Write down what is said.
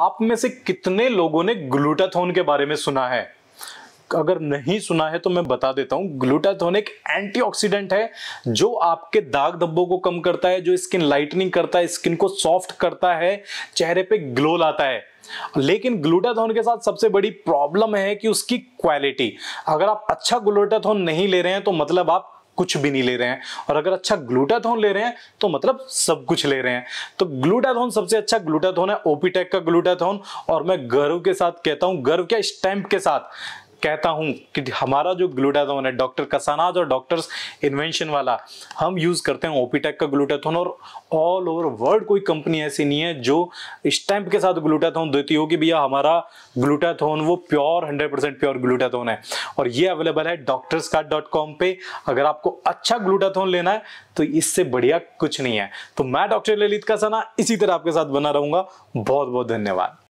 आप में से कितने लोगों ने ग्लूटाथोन के बारे में सुना है अगर नहीं सुना है तो मैं बता देता हूं ग्लूटाथोन एक एंटीऑक्सीडेंट है जो आपके दाग धब्बों को कम करता है जो स्किन लाइटनिंग करता है स्किन को सॉफ्ट करता है चेहरे पे ग्लो लाता है लेकिन ग्लूटाथोन के साथ सबसे बड़ी प्रॉब्लम है कि उसकी क्वालिटी अगर आप अच्छा ग्लूटाथोन नहीं ले रहे हैं तो मतलब आप कुछ भी नहीं ले रहे हैं और अगर अच्छा ग्लूटाथोन ले रहे हैं तो मतलब सब कुछ ले रहे हैं तो ग्लूटाथोन सबसे अच्छा ग्लूटाथोन है ओपीटेक का ग्लूटाथोन और मैं गर्व के साथ कहता हूं गर्व क्या स्टैंप के साथ कहता हूँ कि हमारा जो ग्लूटाथोन है डॉक्टर कसानाज और डॉक्टर्स इन्वेंशन वाला हम यूज़ करते हैं ओपीटेक का ग्लूटाथोन और ऑल ओवर वर्ल्ड कोई कंपनी ऐसी नहीं है जो स्टैंप के साथ ग्लूटाथोन देती हो कि भैया हमारा ग्लूटाथोन वो pure hundred percent pure glutathione है और ये अवेलेबल है डॉक्टर्स पे अगर आपको अच्छा ग्लूटाथोन लेना है तो इससे बढ़िया कुछ नहीं है तो मैं डॉक्टर ललित का सना इसी तरह आपके साथ बना रहूंगा बहुत बहुत धन्यवाद